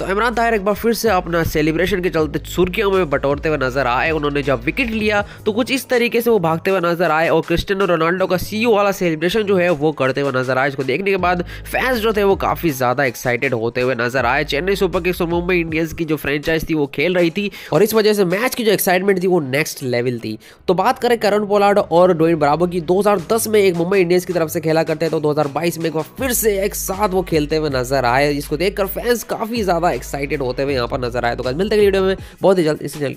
तो इमरान ताहिर एक बार फिर से अपना सेलिब्रेशन के चलते सुर्खियों में बटोरते हुए नजर आए उन्होंने जब विकेट लिया तो कुछ इस तरीके से वो भागते हुए नजर आए और क्रिस्टियनो रोनाल्डो का सी वाला सेलिब्रेशन जो है वो करते हुए नजर आए इसको देखने के बाद फैंस जो थे वो काफ़ी ज़्यादा एक्साइटेड होते हुए नजर आए चेन्नई सुपर किंग्स और मुंबई इंडियंस की जो फ्रेंचाइज थी वो खेल रही थी और इस वजह से मैच की जो एक्साइटमेंट थी वो नेक्स्ट लेवल थी तो बात करें करण पोलार्ड और डोइन बराबो की दो में एक मुंबई इंडियंस की तरफ से खेला करते हैं तो दो में एक बार फिर से एक साथ वो खेलते हुए नजर आए जिसको देखकर फैंस काफ़ी ज़्यादा थोड़ा एक्साइटेड होते हुए यहाँ पर नजर आए तो मिलते हैं वीडियो में बहुत ही जल्द इसी चैनल